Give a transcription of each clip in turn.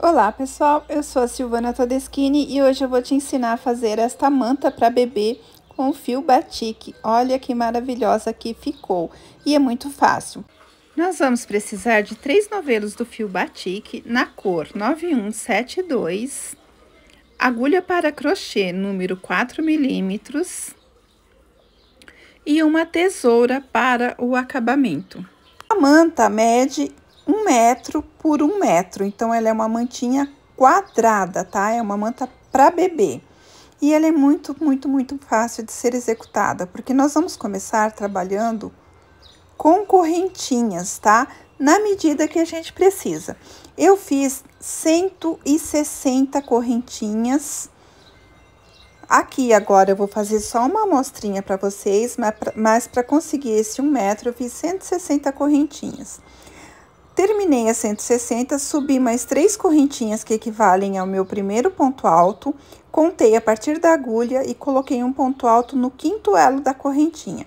Olá pessoal, eu sou a Silvana Todeschini e hoje eu vou te ensinar a fazer esta manta para bebê com fio batik. Olha que maravilhosa que ficou e é muito fácil. Nós vamos precisar de três novelos do fio batik na cor 9172, agulha para crochê número 4 milímetros e uma tesoura para o acabamento. A manta mede um metro por um metro. Então, ela é uma mantinha quadrada, tá? É uma manta para bebê. E ela é muito, muito, muito fácil de ser executada, porque nós vamos começar trabalhando com correntinhas, tá? Na medida que a gente precisa. Eu fiz 160 correntinhas. Aqui agora eu vou fazer só uma amostrinha para vocês, mas para conseguir esse um metro eu fiz 160 correntinhas. Terminei a 160, subi mais três correntinhas que equivalem ao meu primeiro ponto alto, contei a partir da agulha e coloquei um ponto alto no quinto elo da correntinha.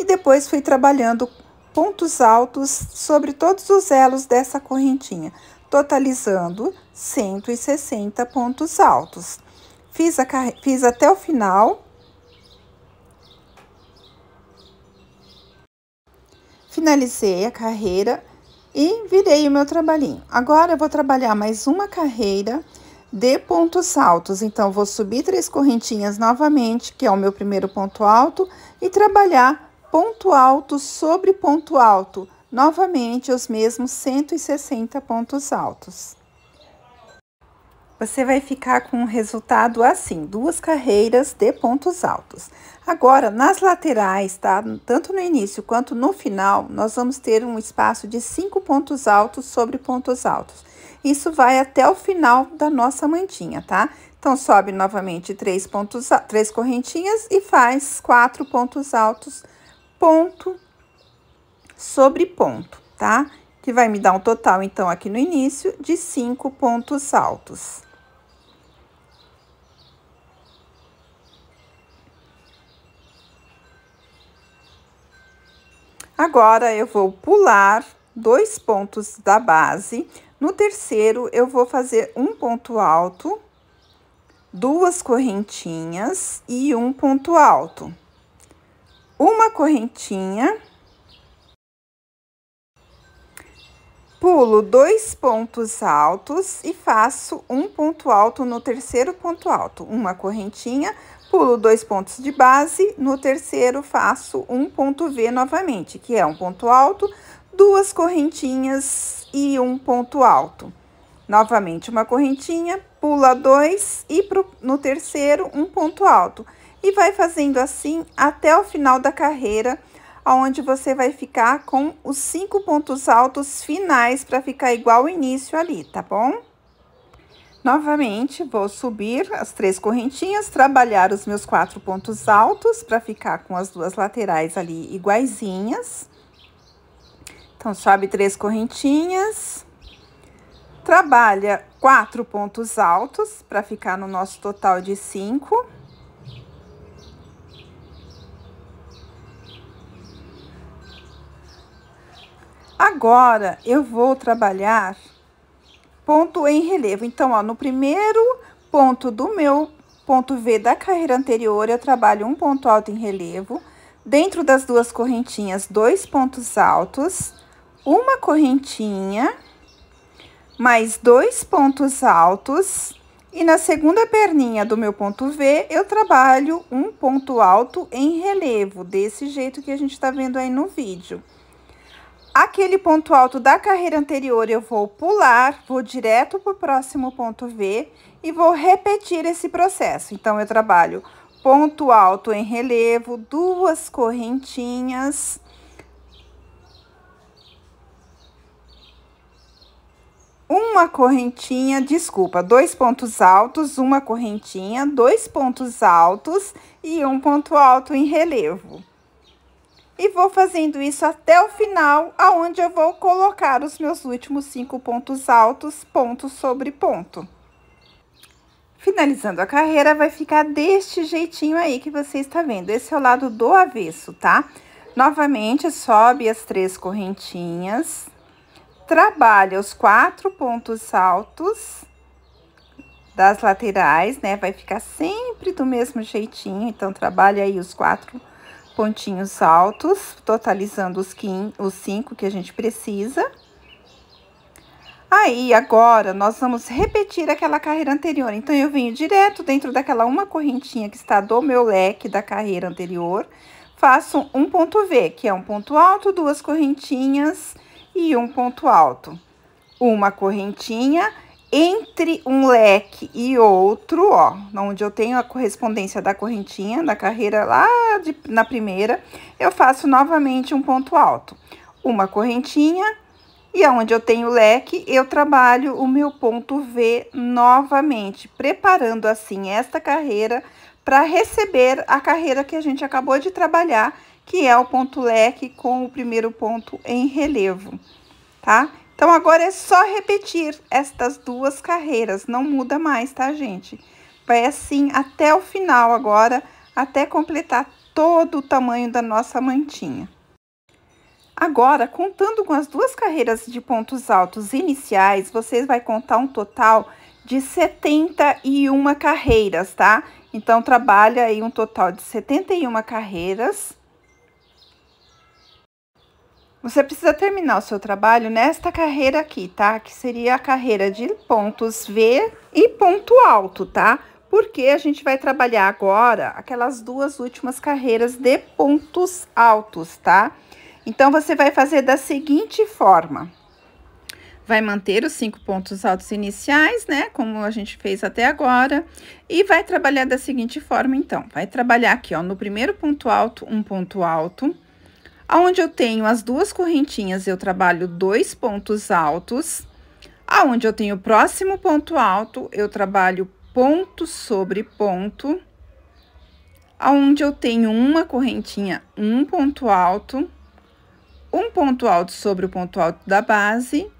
E depois fui trabalhando pontos altos sobre todos os elos dessa correntinha, totalizando 160 pontos altos. Fiz, a, fiz até o final. Finalizei a carreira e virei o meu trabalhinho. Agora eu vou trabalhar mais uma carreira de pontos altos. Então, vou subir três correntinhas novamente, que é o meu primeiro ponto alto, e trabalhar ponto alto sobre ponto alto, novamente os mesmos 160 pontos altos você vai ficar com um resultado assim, duas carreiras de pontos altos. Agora, nas laterais, tá? Tanto no início quanto no final, nós vamos ter um espaço de cinco pontos altos sobre pontos altos. Isso vai até o final da nossa mantinha, tá? Então, sobe novamente três, pontos, três correntinhas e faz quatro pontos altos, ponto sobre ponto, tá? que vai me dar um total, então, aqui no início, de cinco pontos altos. Agora, eu vou pular dois pontos da base. No terceiro, eu vou fazer um ponto alto, duas correntinhas e um ponto alto. Uma correntinha Pulo dois pontos altos e faço um ponto alto no terceiro ponto alto, uma correntinha, pulo dois pontos de base, no terceiro faço um ponto V novamente, que é um ponto alto, duas correntinhas e um ponto alto. Novamente uma correntinha, pula dois e pro, no terceiro um ponto alto. E vai fazendo assim até o final da carreira onde você vai ficar com os cinco pontos altos finais para ficar igual ao início ali, tá bom? Novamente, vou subir as três correntinhas, trabalhar os meus quatro pontos altos para ficar com as duas laterais ali iguaizinhas. Então, sobe três correntinhas, trabalha quatro pontos altos para ficar no nosso total de cinco. Agora, eu vou trabalhar ponto em relevo. Então, ó, no primeiro ponto do meu ponto V da carreira anterior, eu trabalho um ponto alto em relevo. Dentro das duas correntinhas, dois pontos altos, uma correntinha, mais dois pontos altos. E na segunda perninha do meu ponto V, eu trabalho um ponto alto em relevo, desse jeito que a gente tá vendo aí no vídeo. Aquele ponto alto da carreira anterior eu vou pular, vou direto para o próximo ponto V e vou repetir esse processo. Então, eu trabalho ponto alto em relevo, duas correntinhas. Uma correntinha, desculpa, dois pontos altos, uma correntinha, dois pontos altos e um ponto alto em relevo. E vou fazendo isso até o final, aonde eu vou colocar os meus últimos cinco pontos altos, ponto sobre ponto. Finalizando a carreira, vai ficar deste jeitinho aí que você está vendo. Esse é o lado do avesso, tá? Novamente, sobe as três correntinhas, trabalha os quatro pontos altos das laterais, né? Vai ficar sempre do mesmo jeitinho, então trabalha aí os quatro pontos pontinhos altos, totalizando os cinco que a gente precisa. Aí, agora, nós vamos repetir aquela carreira anterior. Então, eu venho direto dentro daquela uma correntinha que está do meu leque da carreira anterior, faço um ponto V, que é um ponto alto, duas correntinhas e um ponto alto. Uma correntinha entre um leque e outro, ó, onde eu tenho a correspondência da correntinha, da carreira lá de, na primeira, eu faço novamente um ponto alto. Uma correntinha e onde eu tenho o leque, eu trabalho o meu ponto V novamente, preparando assim esta carreira para receber a carreira que a gente acabou de trabalhar, que é o ponto leque com o primeiro ponto em relevo, tá? Então, agora é só repetir estas duas carreiras, não muda mais, tá, gente? Vai assim até o final agora, até completar todo o tamanho da nossa mantinha. Agora, contando com as duas carreiras de pontos altos iniciais, vocês vai contar um total de 71 carreiras, tá? Então, trabalha aí um total de 71 carreiras você precisa terminar o seu trabalho nesta carreira aqui, tá? Que seria a carreira de pontos V e ponto alto, tá? Porque a gente vai trabalhar agora aquelas duas últimas carreiras de pontos altos, tá? Então, você vai fazer da seguinte forma. Vai manter os cinco pontos altos iniciais, né? Como a gente fez até agora. E vai trabalhar da seguinte forma, então. Vai trabalhar aqui, ó, no primeiro ponto alto, um ponto alto. Aonde eu tenho as duas correntinhas, eu trabalho dois pontos altos. Aonde eu tenho o próximo ponto alto, eu trabalho ponto sobre ponto. Aonde eu tenho uma correntinha, um ponto alto, um ponto alto sobre o ponto alto da base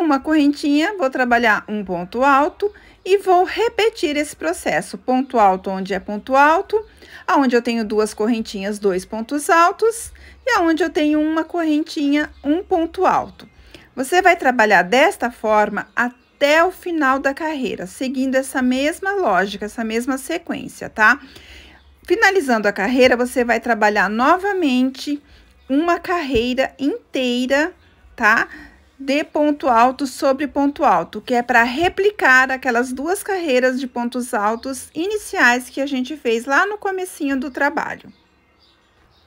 uma correntinha, vou trabalhar um ponto alto e vou repetir esse processo. Ponto alto onde é ponto alto, aonde eu tenho duas correntinhas, dois pontos altos, e aonde eu tenho uma correntinha, um ponto alto. Você vai trabalhar desta forma até o final da carreira, seguindo essa mesma lógica, essa mesma sequência, tá? Finalizando a carreira, você vai trabalhar novamente uma carreira inteira, tá? de ponto alto sobre ponto alto, que é para replicar aquelas duas carreiras de pontos altos iniciais que a gente fez lá no comecinho do trabalho.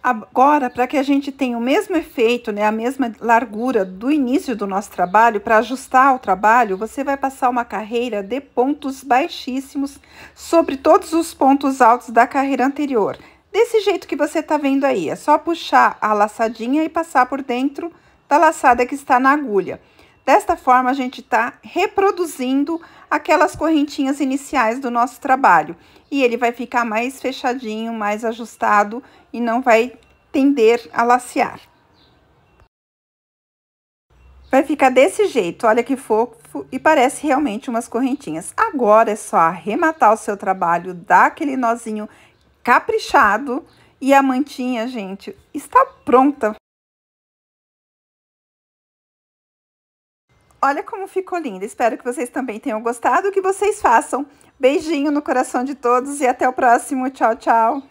Agora, para que a gente tenha o mesmo efeito, né, a mesma largura do início do nosso trabalho, para ajustar o trabalho, você vai passar uma carreira de pontos baixíssimos sobre todos os pontos altos da carreira anterior. Desse jeito que você está vendo aí, é só puxar a laçadinha e passar por dentro da laçada que está na agulha. Desta forma, a gente está reproduzindo aquelas correntinhas iniciais do nosso trabalho. E ele vai ficar mais fechadinho, mais ajustado e não vai tender a lacear. Vai ficar desse jeito, olha que fofo e parece realmente umas correntinhas. Agora é só arrematar o seu trabalho, dar aquele nozinho caprichado e a mantinha, gente, está pronta Olha como ficou linda. Espero que vocês também tenham gostado, que vocês façam. Beijinho no coração de todos e até o próximo. Tchau, tchau.